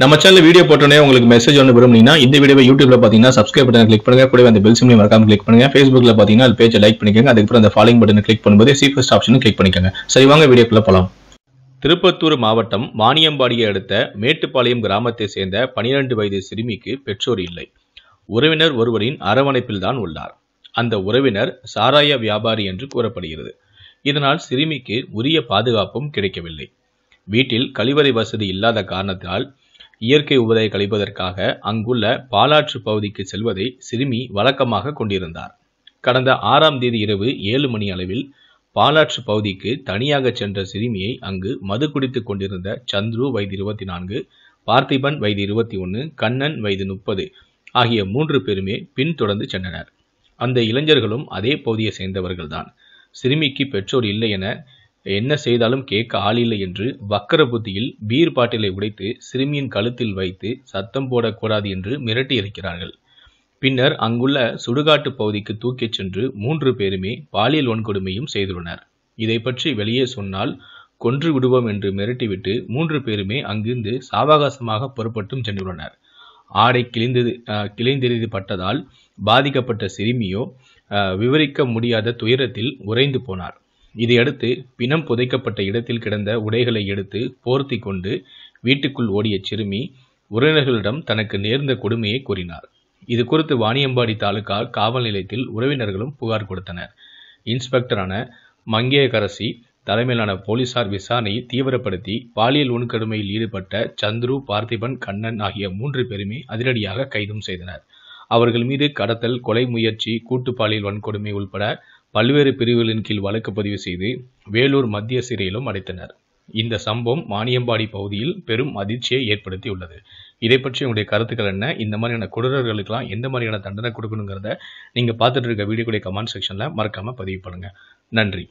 நம்ம channel video போட்டோன்னே உங்களுக்கு மெசேஜ் ஒன்று விரும்புனீங்கன்னா இந்த வீடியோ யூடியூப்ல பார்த்தீங்கன்னா சப்ஸ்கிரைப் பட்டன் கிளிக் பண்ணுங்க கூட அந்த பெல் சிம்லையும் மறக்காம கிளிக் பண்ணுங்க ஃபேஸ்புக்ல பார்த்தீங்கன்னா அது பேஜை லைக் பண்ணிக்கோங்க அதுக்கப்புறம் அந்த ஃபாலோயிங் பட்டன் கிளிக் பண்ணும்போது சீஃபஸ்ட் ஆப்ஷனும் கிளிக் பண்ணிக்கோங்க சரி வாங்க வீடியோக்குள்ள போகலாம் திருப்பத்தூர் மாவட்டம் வாணியம்பாடியை அடுத்த மேட்டுப்பாளையம் கிராமத்தை சேர்ந்த பனிரெண்டு வயது சிறுமிக்கு பெற்றோர் இல்லை உறவினர் ஒருவரின் அரவணைப்பில்தான் உள்ளார் அந்த உறவினர் சாராய வியாபாரி என்று கூறப்படுகிறது இதனால் சிறுமிக்கு உரிய பாதுகாப்பும் கிடைக்கவில்லை வீட்டில் கழிவறை வசதி இல்லாத காரணத்தால் இயற்கை உபதை கழிப்பதற்காக அங்குள்ள பாலாற்று பகுதிக்கு செல்வதை சிறுமி வழக்கமாக கொண்டிருந்தார் கடந்த ஆறாம் தேதி இரவு ஏழு மணி அளவில் பாலாற்று பகுதிக்கு தனியாக சென்ற சிறுமியை அங்கு மது குடித்துக் கொண்டிருந்த சந்துரு வயது இருபத்தி நான்கு பார்த்திபன் வயது இருபத்தி ஒன்று கண்ணன் வயது முப்பது ஆகிய மூன்று பேருமே பின்தொடர்ந்து சென்றனர் அந்த இளைஞர்களும் அதே பகுதியை சேர்ந்தவர்கள்தான் சிறுமிக்கு பெற்றோர் இல்லை என என்ன செய்தாலும் கேட்க ஆளில்லை என்று வக்கர புத்தியில் பீர் பாட்டிலை உடைத்து சிறுமியின் கழுத்தில் வைத்து சத்தம் போடக்கூடாது என்று மிரட்டி இருக்கிறார்கள் பின்னர் அங்குள்ள சுடுகாட்டு பகுதிக்கு தூக்கிச் சென்று மூன்று பேருமே பாலியல் வன்கொடுமையும் செய்துள்ளனர் இதை பற்றி வெளியே சொன்னால் கொன்று விடுவோம் என்று மிரட்டிவிட்டு மூன்று பேருமே அங்கிருந்து சாவகாசமாக புறப்பட்டும் சென்றுள்ளனர் ஆடை கிழிந்தது கிழிந்திருது பட்டதால் பாதிக்கப்பட்ட சிறுமியோ விவரிக்க முடியாத துயரத்தில் உறைந்து போனார் இதையடுத்து பிணம் புதைக்கப்பட்ட இடத்தில் கிடந்த உடைகளை எடுத்து போர்த்தி கொண்டு வீட்டுக்குள் ஓடிய சிறுமி உறவினர்களிடம் தனக்கு நேர்ந்த கொடுமையை கூறினார் இது குறித்து வாணியம்பாடி தாலுகா காவல் நிலையத்தில் உறவினர்களும் புகார் கொடுத்தனர் இன்ஸ்பெக்டரான மங்கேகரசி தலைமையிலான போலீசார் விசாரணையை தீவிரப்படுத்தி பாலியல் உண்கடுமையில் ஈடுபட்ட சந்துரு பார்த்திபன் கண்ணன் ஆகிய மூன்று பேருமே அதிரடியாக கைதும் செய்தனர் அவர்கள் மீது கடத்தல் கொலை முயற்சி கூட்டு பாலியல் வன்கொடுமை உள்பட பல்வேறு பிரிவுகளின் கீழ் வழக்கு பதிவு செய்து வேலூர் மத்திய சிறையிலும் அடைத்தனர் இந்த சம்பவம் மானியம்பாடி பகுதியில் பெரும் அதிர்ச்சியை ஏற்படுத்தியுள்ளது இதை பற்றி உங்களுடைய கருத்துக்கள் என்ன இந்த மாதிரியான குடர்களுக்கெல்லாம் எந்த மாதிரியான தண்டனை கொடுக்கணுங்கிறத நீங்கள் பார்த்துட்டு இருக்க வீடியோக்குடைய கமெண்ட் செக்ஷனில் மறக்காமல் பதிவு பண்ணுங்கள் நன்றி